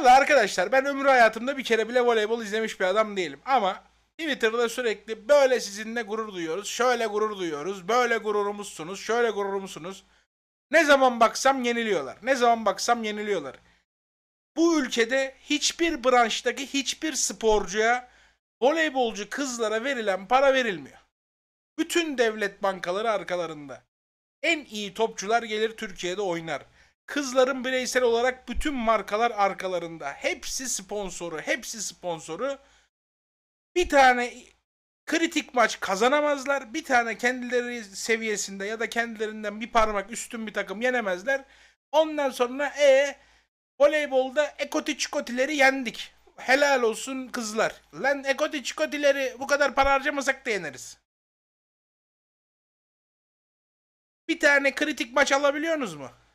Valla arkadaşlar ben ömrü hayatımda bir kere bile voleybol izlemiş bir adam değilim. Ama Twitter'da sürekli böyle sizinle gurur duyuyoruz, şöyle gurur duyuyoruz, böyle gururumuzsunuz, şöyle gururumuzsunuz. Ne zaman baksam yeniliyorlar. Ne zaman baksam yeniliyorlar. Bu ülkede hiçbir branştaki hiçbir sporcuya voleybolcu kızlara verilen para verilmiyor. Bütün devlet bankaları arkalarında. En iyi topçular gelir Türkiye'de oynar. Kızların bireysel olarak bütün markalar arkalarında. Hepsi sponsoru, hepsi sponsoru. Bir tane kritik maç kazanamazlar. Bir tane kendileri seviyesinde ya da kendilerinden bir parmak üstün bir takım yenemezler. Ondan sonra e ee, voleybolda ekoti çikotileri yendik. Helal olsun kızlar. Lan ekoti çikotileri bu kadar para harcamasak da yeneriz. Bir tane kritik maç alabiliyorsunuz mu?